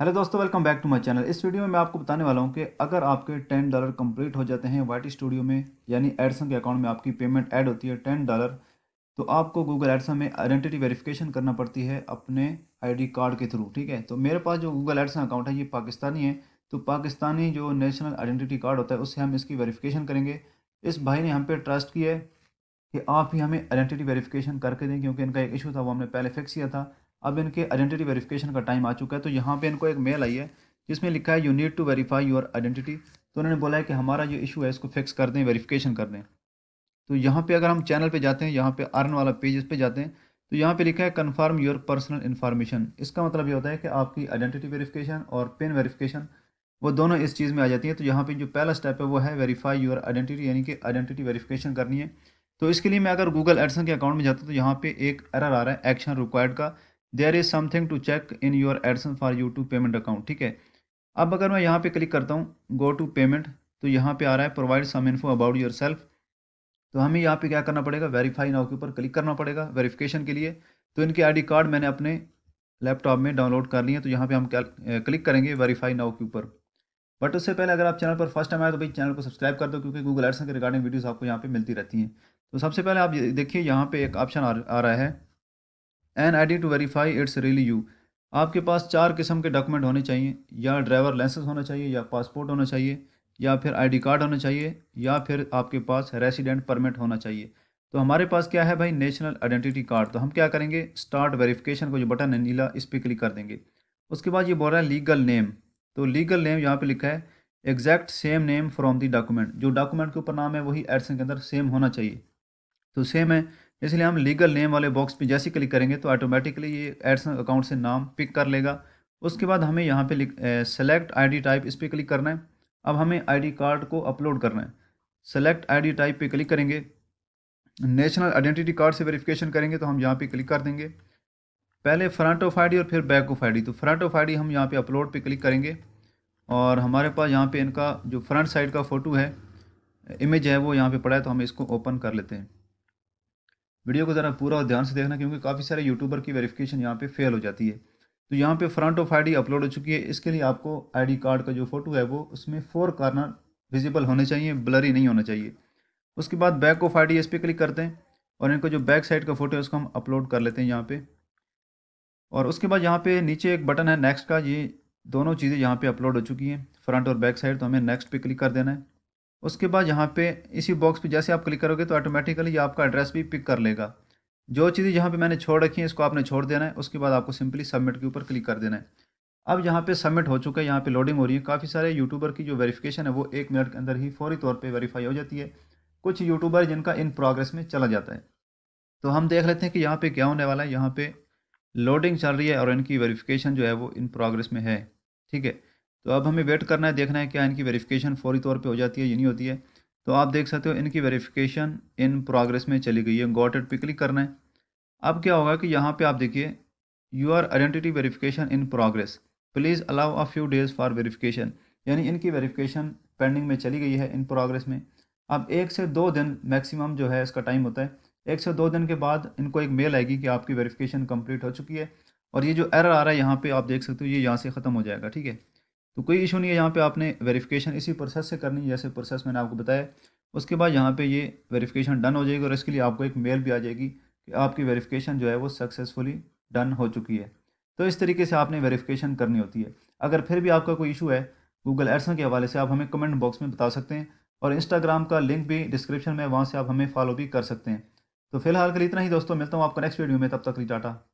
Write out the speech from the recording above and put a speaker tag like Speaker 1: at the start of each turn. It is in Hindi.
Speaker 1: हेलो दोस्तों welcome back to my channel इस वीडियो में मैं आपको बताने वाला हूं कि अगर आपके टेन डॉलर कंप्लीट हो जाते हैं वाइट स्टूडियो में यानी एडसन के अकाउंट में आपकी पेमेंट ऐड होती है टेन डॉलर तो आपको गूगल एडसन में आइडेंटिटी वेरिफिकेशन करना पड़ती है अपने आईडी कार्ड के थ्रू ठीक है तो मेरे पास जो गूगल एडसन अकाउंट है ये पाकिस्तानी है तो पाकिस्तानी जो नेशनल आइडेंटिटी कार्ड होता है उससे हम इसकी वेरीफिकेशन करेंगे इस भाई ने हम पे ट्रस्ट किया है कि आप ही हमें आइडेंटिटी वेरीफिकेशन करके दें क्योंकि इनका एक इशू था वो हमने पहले फिक्स किया था अब इनके आइडेंटिटी वेरिफिकेशन का टाइम आ चुका है तो यहाँ पे इनको एक मेल आई है जिसमें लिखा है you need to verify your identity तो उन्होंने बोला है कि हमारा जो इशू है इसको फिक्स कर दें वेरीफिकेशन कर दें तो यहाँ पर अगर हम चैनल पर जाते हैं यहाँ पर अर्न वाला पेज इस पर जाते हैं तो यहाँ पे लिखा है कन्फर्म योर पर्सनल इन्फॉर्मेशन इसका मतलब ये होता है कि आपकी आइडेंटिटी वेरिफिकेशन और पिन वेरिफिकेशन वो दोनों इस चीज़ में आ जाती है तो यहाँ पे जो पहला स्टेप है वो है वेरीफाई योर आइडेंटिटी यानी कि आइडेंटिटी वेरिफिकेशन करनी है तो इसके लिए मैं अगर गूगल एडसन के अकाउंट में जाता हूँ तो यहाँ पे एक एरर आ रहा है एक्शन रिक्वायर्ड का there is something to check in your AdSense for YouTube payment account ठीक है अब अगर मैं यहाँ पे क्लिक करता हूँ गो टू पेमेंट तो यहाँ पे आ रहा है provide some info about yourself तो हमें यहाँ पे क्या करना पड़ेगा वेरीफाई नाव के ऊपर क्लिक करना पड़ेगा वेरिफिकेशन के लिए तो इनके आईडी कार्ड मैंने अपने लैपटॉप में डाउनलोड कर लिए तो यहाँ पे हम क्या क्लिक करेंगे वेरीफाई नाव के ऊपर बट उससे पहले अगर आप चैनल पर फर्स्ट टाइम आए तो भाई चैनल को सब्सक्राइब कर दो क्योंकि गूगल एडसन के रिगार्डिंग वीडियोस आपको यहाँ पे मिलती रहती हैं तो सबसे पहले आप देखिए यहाँ पे एक ऑप्शन आ रहा है and I to verify it's really you आपके पास चार किस्म के डॉक्यूमेंट होने चाहिए या ड्राइवर लाइसेंस होना चाहिए या पासपोर्ट होना चाहिए या फिर आईडी कार्ड होना चाहिए या फिर आपके पास रेसिडेंट परमिट होना चाहिए तो हमारे पास क्या है भाई नेशनल आइडेंटिटी कार्ड तो हम क्या करेंगे स्टार्ट वेरिफिकेशन को जो बटन है नीला इस पर क्लिक कर देंगे उसके बाद ये बोल रहा है लीगल नेम तो लीगल नेम यहाँ पे लिखा है exact same name from the document जो डॉक्यूमेंट के ऊपर नाम है वही एडसन के अंदर सेम होना चाहिए तो सेम है इसलिए हम लीगल नेम वाले बॉक्स पे जैसे क्लिक करेंगे तो ऑटोमेटिकली ये एडसन अकाउंट से नाम पिक कर लेगा उसके बाद हमें यहाँ पे सेलेक्ट आईडी टाइप इस पर क्लिक करना है अब हमें आईडी कार्ड को अपलोड करना है सेलेक्ट आईडी टाइप पे क्लिक करेंगे नेशनल आइडेंटिटी कार्ड से वेरीफिकेशन करेंगे तो हम यहाँ पर क्लिक कर देंगे पहले फ्रंट ऑफ आई और फिर बैक ऑफ आई तो फ्रंट ऑफ आई हम यहाँ पर अपलोड पर क्लिक करेंगे और हमारे पास यहाँ पर इनका जो फ्रंट साइड का फ़ोटो है इमेज है वो यहाँ पर पड़ा है तो हम इसको ओपन कर लेते हैं वीडियो को ज़रा पूरा ध्यान से देखना क्योंकि काफ़ी सारे यूट्यूबर की वेरिफिकेशन यहाँ पे फेल हो जाती है तो यहाँ पे फ्रंट ऑफ आईडी अपलोड हो चुकी है इसके लिए आपको आईडी कार्ड का जो फोटो है वो उसमें फोर कार्नर विजिबल होने चाहिए ब्लरी नहीं होना चाहिए उसके बाद बैक ऑफ आई इस पर क्लिक करते हैं और इनको जो बैक साइड का फ़ोटो है उसको हम अपलोड कर लेते हैं यहाँ पर और उसके बाद यहाँ पर नीचे एक बटन है नेक्स्ट का ये दोनों चीज़ें यहाँ पर अपलोड हो चुकी हैं फ्रंट और बैक साइड तो हमें नेक्स्ट पे क्लिक कर देना है उसके बाद यहाँ पे इसी बॉक्स पे जैसे आप क्लिक करोगे तो ऑटोमेटिकली ये आपका एड्रेस भी पिक कर लेगा जो चीज़ें यहाँ पे मैंने छोड़ रखी हैं इसको आपने छोड़ देना है उसके बाद आपको सिंपली सबमिट के ऊपर क्लिक कर देना है अब यहाँ पे सबमिट हो चुका है यहाँ पे लोडिंग हो रही है काफ़ी सारे यूट्यूबर की जो वेरीफिकेशन है वो एक मिनट के अंदर ही फौरी तौर पर वेरीफाई हो जाती है कुछ यूट्यूबर जिनका इन प्रोग्रेस में चला जाता है तो हम देख लेते हैं कि यहाँ पर क्या होने वाला है यहाँ पर लोडिंग चल रही है और इनकी वेरीफिकेशन जो है वो इन प्रोग्रेस में है ठीक है तो अब हमें वेट करना है देखना है क्या इनकी वेरिफिकेशन फौरी तौर पे हो जाती है या नहीं होती है तो आप देख सकते हो इनकी वेरिफिकेशन इन प्रोग्रेस में चली गई है गॉट पे क्लिक करना है अब क्या होगा कि यहाँ पे आप देखिए your identity verification in progress please allow a few days for verification यानी इनकी वेरीफ़िकेशन पेंडिंग में चली गई है इन प्रोग्रेस में अब एक से दो दिन मैक्सिमम जो है इसका टाइम होता है एक से दो दिन के बाद इनको एक मेल आएगी कि आपकी वेरिफिकेशन कंप्लीट हो चुकी है और ये जो एरर आ रहा है यहाँ पे आप देख सकते हो ये यहाँ से ख़त्म हो जाएगा ठीक है तो कोई इशू नहीं है यहाँ पे आपने वेरिफिकेशन इसी प्रोसेस से करनी है जैसे प्रोसेस मैंने आपको बताया उसके बाद यहाँ पे ये वेरिफिकेशन डन हो जाएगी और इसके लिए आपको एक मेल भी आ जाएगी कि आपकी वेरिफिकेशन जो है वो सक्सेसफुली डन हो चुकी है तो इस तरीके से आपने वेरिफिकेशन करनी होती है अगर फिर भी आपका कोई इशू है गूगल एड्सों के हवाले से आप हमें कमेंट बॉक्स में बता सकते हैं और इंस्टाग्राम का लिंक भी डिस्क्रिप्शन में वहाँ से आप हमें फॉलो भी कर सकते हैं तो फिलहाल के लिए इतना ही दोस्तों मिलता हूँ आपका नेक्स्ट वीडियो में तब तक लिए टाटा